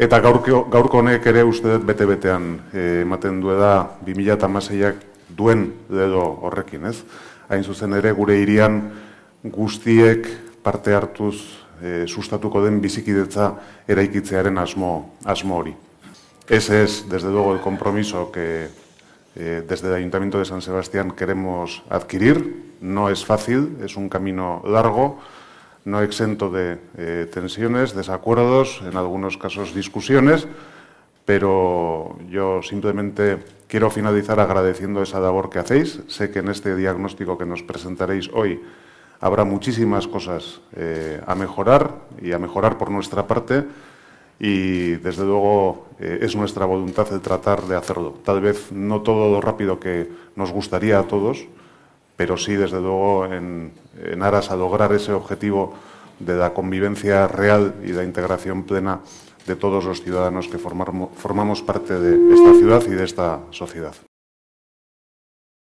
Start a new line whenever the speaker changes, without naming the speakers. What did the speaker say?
Eta gaurko, gaurko honek ere uste dut bete-betean eh, ematen du da 2006ak duen dedo horrekin, ez? Hain zuzen ere gure irian guztiek parte hartuz e, sustatuko den bizikidetza eraikitzearen asmo, asmo hori. Ez ez, desde dugu, el compromiso que eh, desde el Ayuntamiento de San Sebastián queremos adquirir, no es fácil, es un camino largo, no exento de eh, tensiones, desacuerdos, en algunos casos discusiones, pero yo simplemente quiero finalizar agradeciendo esa labor que hacéis. Sé que en este diagnóstico que nos presentaréis hoy habrá muchísimas cosas eh, a mejorar y a mejorar por nuestra parte y desde luego eh, es nuestra voluntad el tratar de hacerlo. Tal vez no todo lo rápido que nos gustaría a todos, pero sí, desde luego, en, aras a lograr ese objetivo de la convivencia real y la integración plena de todos los ciudadanos que formamos parte de esta ciudad y de esta sociedad.